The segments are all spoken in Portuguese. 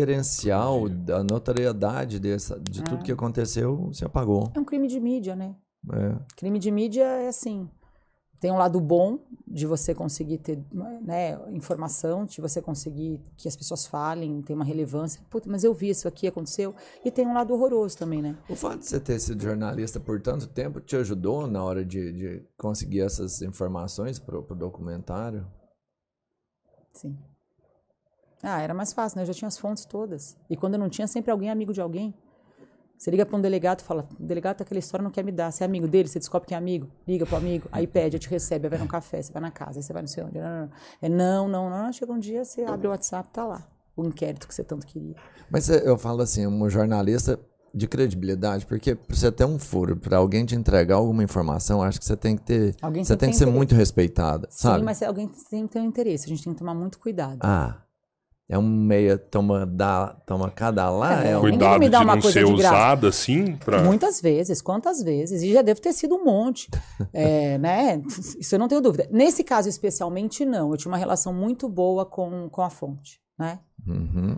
diferencial da notoriedade dessa, de é. tudo que é. aconteceu se apagou. É um crime de mídia, né? É. Crime de mídia é assim. Tem um lado bom de você conseguir ter né, informação, de você conseguir que as pessoas falem, tem uma relevância. Puta, mas eu vi isso aqui, aconteceu. E tem um lado horroroso também, né? O fato de você ter sido jornalista por tanto tempo te ajudou na hora de, de conseguir essas informações para o documentário? Sim. Ah, era mais fácil, né? Eu já tinha as fontes todas. E quando eu não tinha, sempre alguém é amigo de alguém. Você liga para um delegado e fala: o delegado, aquela história não quer me dar. Você é amigo dele, você descobre que é amigo, liga para o amigo, aí pede, aí te recebe, aí vai num café, você vai na casa, aí você vai não sei onde. Não, não, não. É, não, não, não. Chega um dia, você abre o WhatsApp, tá lá. O inquérito que você tanto queria. Mas eh, eu falo assim: um jornalista de credibilidade, porque para você ter um furo, para alguém te entregar alguma informação, acho que você tem que ter, alguém você tem que ser interesse. muito respeitada, sabe? Sim, mas é alguém tem que ter um interesse, a gente tem que tomar muito cuidado. Ah. É um meia toma da toma cada lá. É, é um... Cuidado me dá de não ser usada assim? Pra... Muitas vezes, quantas vezes? E já deve ter sido um monte, é, né? Isso eu não tenho dúvida. Nesse caso especialmente não. Eu tinha uma relação muito boa com, com a fonte, né? Uhum.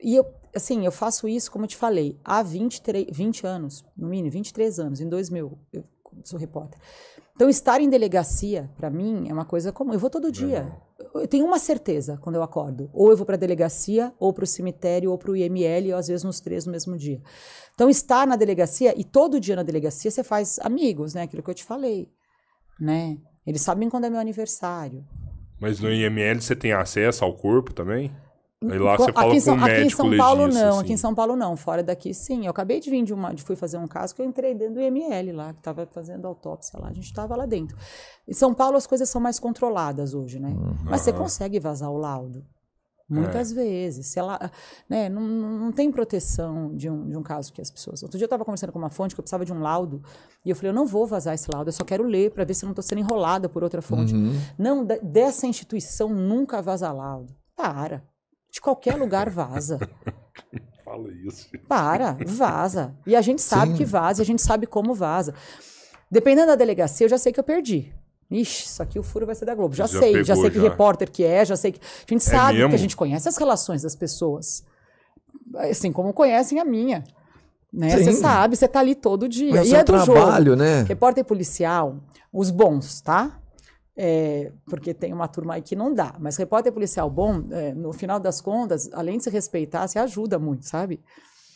E eu, assim, eu faço isso, como eu te falei, há 23, 20 anos, no mínimo, 23 anos, em 2000, eu sou repórter. Então, estar em delegacia, para mim, é uma coisa comum. Eu vou todo dia. Uhum eu tenho uma certeza quando eu acordo. Ou eu vou para a delegacia, ou para o cemitério, ou para o IML, ou às vezes nos três no mesmo dia. Então, estar na delegacia, e todo dia na delegacia você faz amigos, né? Aquilo que eu te falei, né? Eles sabem quando é meu aniversário. Mas no IML você tem acesso ao corpo também? lá você fala aqui, com um médico Aqui em São Paulo não, assim. aqui em assim. São Paulo não, fora daqui sim. Eu acabei de vir de uma, de, fui fazer um caso que eu entrei dentro do IML lá, que estava fazendo autópsia lá, a gente estava lá dentro. Em São Paulo as coisas são mais controladas hoje, né? Uhum. Mas você consegue vazar o laudo. Muitas é. vezes. Se lá, né, não, não tem proteção de um, de um caso que as pessoas. Outro dia eu estava conversando com uma fonte que eu precisava de um laudo. E eu falei, eu não vou vazar esse laudo, eu só quero ler para ver se eu não estou sendo enrolada por outra fonte. Uhum. Não, dessa instituição nunca vaza laudo. Para de qualquer lugar vaza. Fala isso. Para, vaza. E a gente sabe Sim. que vaza, a gente sabe como vaza. Dependendo da delegacia, eu já sei que eu perdi. Ixi, isso aqui o furo vai ser da Globo. Já, já sei, pegou, já sei que já. repórter que é, já sei que. A gente é sabe que a gente conhece as relações das pessoas. Assim como conhecem a minha. Né? Você sabe, você tá ali todo dia. Mas e é, é do trabalho, jogo. né? Repórter policial, os bons, tá? é, porque tem uma turma aí que não dá. Mas repórter policial bom, é, no final das contas, além de se respeitar, se ajuda muito, sabe?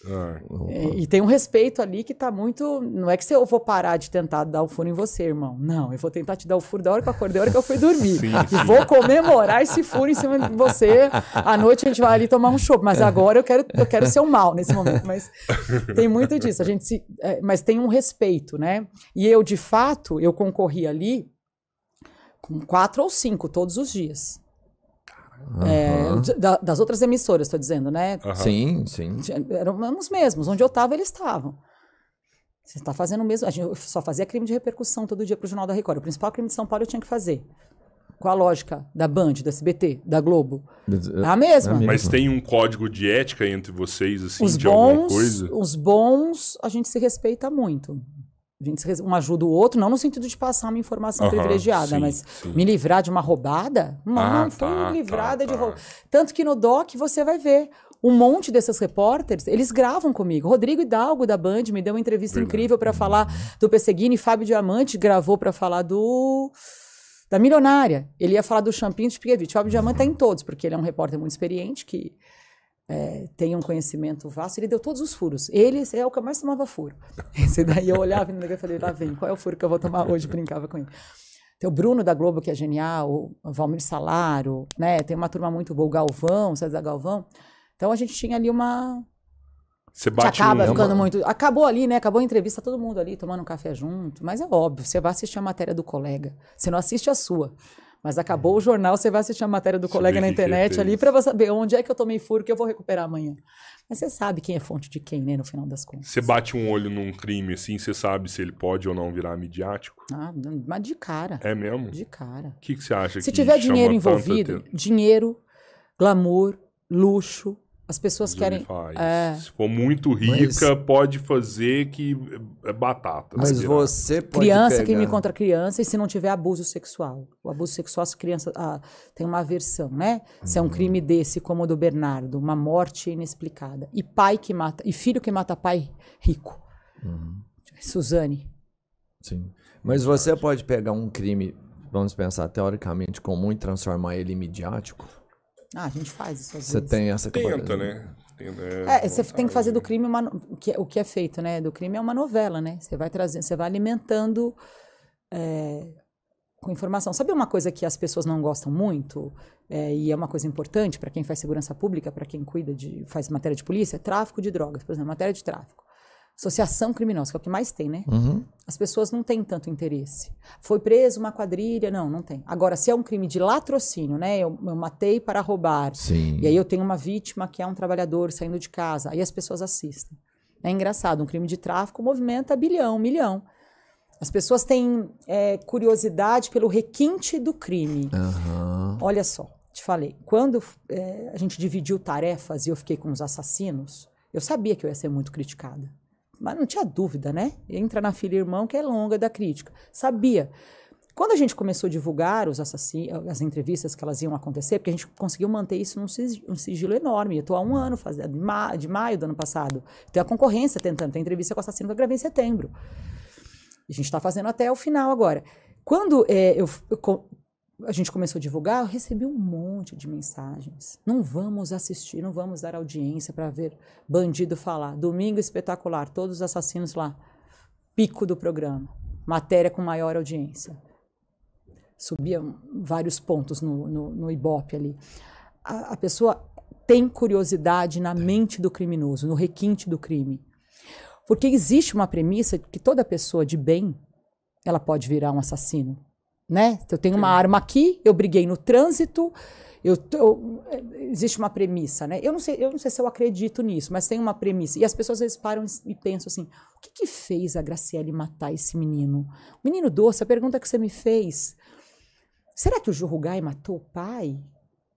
Ah. é, e tem um respeito ali que tá muito. Não é que eu vou parar de tentar dar o furo em você, irmão. Não, eu vou tentar te dar o furo da hora que eu acordei, da hora que eu fui dormir. Sim, e vou comemorar esse furo em cima de você. À noite a gente vai ali tomar um chopp. Mas agora eu quero, eu quero ser o um mal nesse momento. Mas tem muito disso. A gente se, é, mas tem um respeito, né? E eu, de fato, eu concorri ali com quatro ou cinco todos os dias. Uhum. É, da, das outras emissoras, estou dizendo, né? Uhum. Sim, sim. Eram os mesmos. Onde eu estava, eles estavam. Você está fazendo o mesmo. A gente, só fazia crime de repercussão todo dia para o Jornal da Record. O principal crime de São Paulo eu tinha que fazer. com a lógica da Band, da SBT, da Globo? É a mesma. É a Mas tem um código de ética entre vocês, assim, os de bons, alguma coisa? Os bons, a gente se respeita muito um ajuda o outro, não no sentido de passar uma informação uhum, privilegiada, sim, mas sim. me livrar de uma roubada? Mano, ah, tá, foi tá, livrada tá, de tá. roubada. Tanto que no DOC você vai ver um monte desses repórteres, eles gravam comigo. Rodrigo Hidalgo da Band me deu uma entrevista Verdade. incrível para falar do Pesseguini, Fábio Diamante gravou para falar do da milionária. Ele ia falar do Champinho de Piquevich. Fábio Diamante tá em todos, porque ele é um repórter muito experiente que é, tenha um conhecimento vasto, ele deu todos os furos. Ele é o que mais tomava furo. Esse daí eu olhava e falei, lá vem, qual é o furo que eu vou tomar hoje? Brincava com ele. Tem o Bruno da Globo, que é genial, o Valmir Salaro, né? Tem uma turma muito boa, o Galvão, o César Galvão. Então a gente tinha ali uma. Você bate acaba um ficando muito. Acabou ali, né? Acabou a entrevista, todo mundo ali tomando um café junto. Mas é óbvio, você vai assistir a matéria do colega. Você não assiste a sua. Mas acabou uhum. o jornal, você vai assistir a matéria do é colega na internet ali para saber onde é que eu tomei furo que eu vou recuperar amanhã. Mas você sabe quem é fonte de quem, né, no final das contas. Você bate um olho num crime assim, você sabe se ele pode ou não virar midiático? Ah, mas de cara. É mesmo? De cara. O que, que você acha se que Se tiver dinheiro envolvido, dinheiro, glamour, luxo, as pessoas querem. É... Se for muito rica, Mas... pode fazer que é batata. Mas assim, você pode. Criança, pegar. crime contra criança, e se não tiver abuso sexual. O abuso sexual, as crianças ah, tem uma aversão, né? Uhum. Se é um uhum. crime desse, como o do Bernardo, uma morte inexplicada. E pai que mata. E filho que mata pai rico. Uhum. Suzane. Sim. Mas você pode pegar um crime, vamos pensar, teoricamente comum e transformar ele em midiático? Ah, a gente faz isso às Você tem essa Tenta, né? né? É, é, você tem que fazer do crime uma, que, é, o que é feito, né? Do crime é uma novela, né? Você vai trazendo, você vai alimentando é, com informação. Sabe uma coisa que as pessoas não gostam muito é, e é uma coisa importante para quem faz segurança pública, para quem cuida de faz matéria de polícia, é tráfico de drogas, por exemplo, matéria de tráfico. Associação criminosa, que é o que mais tem, né? Uhum. As pessoas não têm tanto interesse. Foi preso uma quadrilha, não, não tem. Agora, se é um crime de latrocínio, né? Eu, eu matei para roubar. Sim. E aí eu tenho uma vítima que é um trabalhador saindo de casa. Aí as pessoas assistem. É engraçado, um crime de tráfico movimenta bilhão, milhão. As pessoas têm é, curiosidade pelo requinte do crime. Uhum. Olha só, te falei, quando é, a gente dividiu tarefas e eu fiquei com os assassinos, eu sabia que eu ia ser muito criticada mas não tinha dúvida, né? Entra na fila irmão que é longa da crítica. Sabia. Quando a gente começou a divulgar os assassinos, as entrevistas que elas iam acontecer, porque a gente conseguiu manter isso num sigilo, um sigilo enorme. Eu estou há um uhum. ano, fazendo de, maio do ano passado. Tem a concorrência tentando, tem entrevista com o assassino que eu gravei em setembro. E a gente está fazendo até o final agora. Quando é, eu, eu a gente começou a divulgar, eu recebi um monte de mensagens. Não vamos assistir, não vamos dar audiência para ver bandido falar. Domingo espetacular, todos os assassinos lá. Pico do programa. Matéria com maior audiência. Subia vários pontos no, no, no Ibope ali. A, a pessoa tem curiosidade na mente do criminoso, no requinte do crime. Porque existe uma premissa que toda pessoa de bem ela pode virar um assassino né? Se eu tenho uma arma aqui, eu briguei no trânsito, eu, eu, é, existe uma premissa, né? Eu não, sei, eu não sei se eu acredito nisso, mas tem uma premissa. E as pessoas às vezes param e pensam assim: o que, que fez a Graciele matar esse menino? Menino doce, a pergunta que você me fez. Será que o Jurugai matou o pai?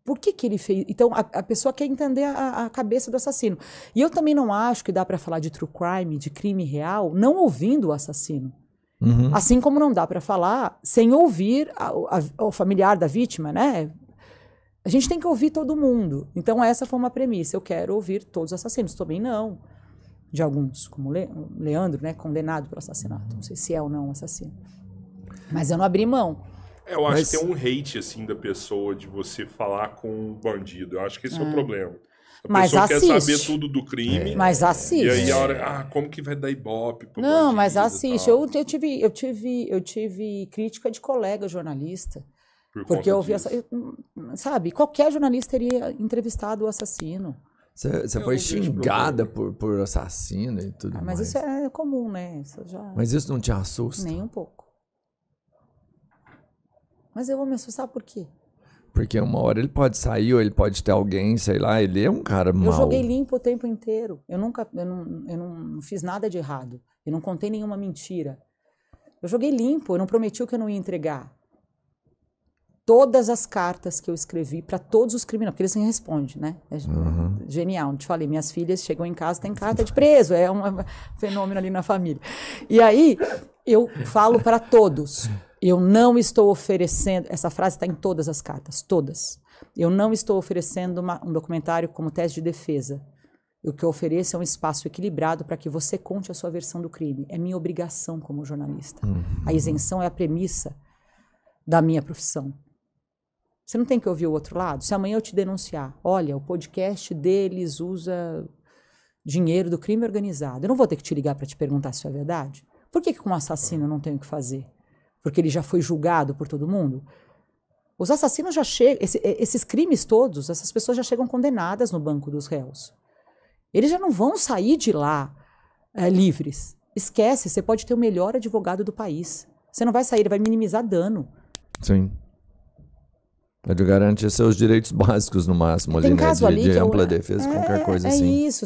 Por que, que ele fez? Então, a, a pessoa quer entender a, a, cabeça do assassino. E eu também não acho que dá para falar de true crime, de crime real, não ouvindo o assassino. Uhum. Assim como não dá para falar sem ouvir a, a, o familiar da vítima, né? A gente tem que ouvir todo mundo. Então, essa foi uma premissa. Eu quero ouvir todos os assassinos. Também não. De alguns, como Le, Leandro, né? Condenado por assassinato. Não sei se é ou não um assassino. Mas eu não abri mão. É, eu acho Mas... que tem um hate, assim, da pessoa de você falar com um bandido. Eu acho que esse é o hum. problema. A mas pessoa assiste. quer saber tudo do crime. É. Mas assiste. E aí a hora, ah, como que vai dar ibope? Não, mas assiste. Eu, eu, tive, eu, tive, eu tive crítica de colega jornalista. Por porque eu ouvi sabe, qualquer jornalista teria entrevistado o assassino. Você foi xingada por, por assassino e tudo ah, mas mais. Mas isso é comum, né? Isso já... Mas isso não te assusta? Nem um pouco. Mas eu vou me assustar por quê? Porque uma hora ele pode sair, ou ele pode ter alguém, sei lá, ele é um cara mau. Eu joguei limpo o tempo inteiro. Eu nunca, eu não, eu não fiz nada de errado. Eu não contei nenhuma mentira. Eu joguei limpo, eu não prometi o que eu não ia entregar. Todas as cartas que eu escrevi para todos os criminosos, porque eles me respondem, né? É uhum. Genial. Te falei, minhas filhas chegam em casa, tem carta de preso, é um é fenômeno ali na família. E aí, eu falo para todos. Eu não estou oferecendo. Essa frase está em todas as cartas, todas. Eu não estou oferecendo uma, um documentário como tese de defesa. O que eu ofereço é um espaço equilibrado para que você conte a sua versão do crime. É minha obrigação como jornalista. Uhum. A isenção é a premissa da minha profissão. Você não tem que ouvir o outro lado. Se amanhã eu te denunciar, olha, o podcast deles usa dinheiro do crime organizado. Eu não vou ter que te ligar para te perguntar se isso é verdade. Por que, que com um assassino eu não tenho que fazer? porque ele já foi julgado por todo mundo? Os assassinos já chegam, esse, eh, esses crimes todos, essas pessoas já chegam condenadas no banco dos réus. Eles já não vão sair de lá é, livres. Esquece, você pode ter o melhor advogado do país. Você não vai sair, ele vai minimizar dano. Sim. Ele garante seus direitos básicos no máximo, ali, né? de, ali de ampla eu, defesa, é, qualquer coisa é assim. É isso.